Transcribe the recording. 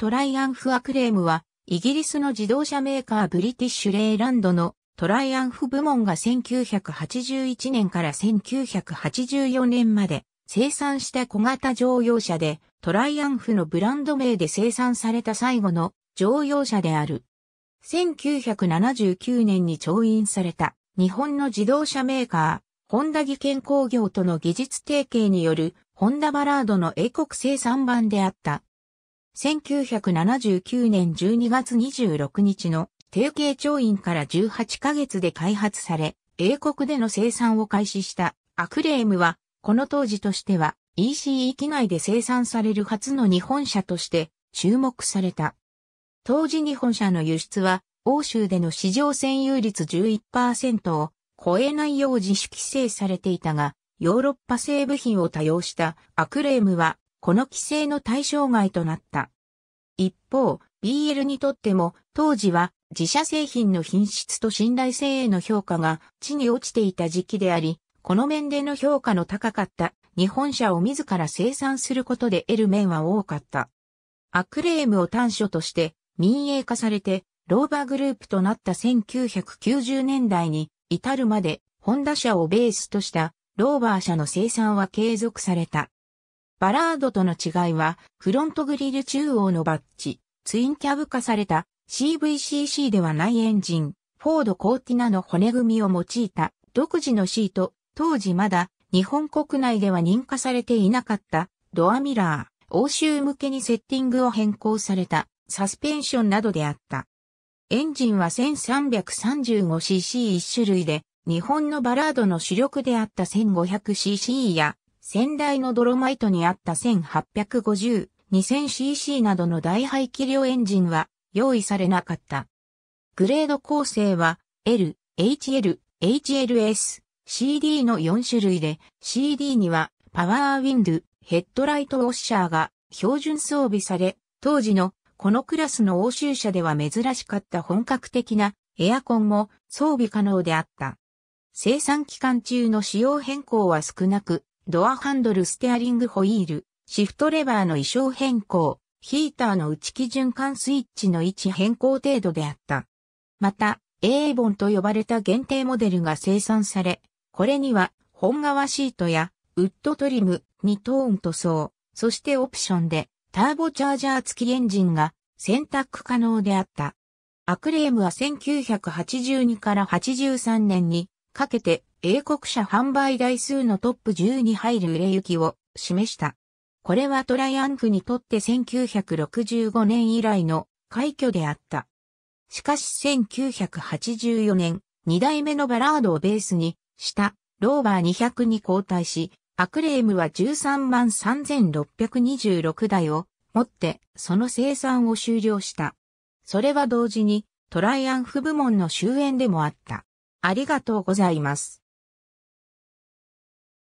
トライアンフアクレームは、イギリスの自動車メーカーブリティッシュレイランドのトライアンフ部門が1981年から1984年まで生産した小型乗用車で、トライアンフのブランド名で生産された最後の乗用車である。1979年に調印された日本の自動車メーカー、ホンダ技研工業との技術提携によるホンダバラードの英国生産版であった1979年12月26日の提携調印から18ヶ月で開発され、英国での生産を開始したアクレームは、この当時としては EC 域内で生産される初の日本車として注目された。当時日本車の輸出は、欧州での市場占有率11%を超えないよう自主規制されていたが、ヨーロッパ製部品を多用したアクレームはこの規制の対象外となった。一方、BL にとっても当時は自社製品の品質と信頼性への評価が地に落ちていた時期であり、この面での評価の高かった日本車を自ら生産することで得る面は多かった。アクレームを短所として民営化されてローバーグループとなった1990年代に至るまでホンダ車をベースとしたローバー車の生産は継続された。バラードとの違いは、フロントグリル中央のバッジ、ツインキャブ化された CVCC ではないエンジン、フォードコーティナの骨組みを用いた独自のシート、当時まだ日本国内では認可されていなかったドアミラー、欧州向けにセッティングを変更されたサスペンションなどであった。エンジンは 1335cc1 種類で、日本のバラードの主力であった 1500cc や先代のドロマイトにあった 1850-2000cc などの大排気量エンジンは用意されなかった。グレード構成は L、HL、HLS、CD の4種類で CD にはパワーウィンド、ヘッドライトウォッシャーが標準装備され、当時のこのクラスの欧州車では珍しかった本格的なエアコンも装備可能であった。生産期間中の仕様変更は少なく、ドアハンドルステアリングホイール、シフトレバーの衣装変更、ヒーターの内気循環スイッチの位置変更程度であった。また、A ボンと呼ばれた限定モデルが生産され、これには本革シートやウッドトリム、2トーン塗装、そしてオプションでターボチャージャー付きエンジンが選択可能であった。アクレームは1982から83年にかけて英国車販売台数のトップ10に入る売れ行きを示した。これはトライアンフにとって1965年以来の快挙であった。しかし1984年、2代目のバラードをベースにしたローバー200に交代し、アクレームは13万3626台を持ってその生産を終了した。それは同時にトライアンフ部門の終焉でもあった。ありがとうございます。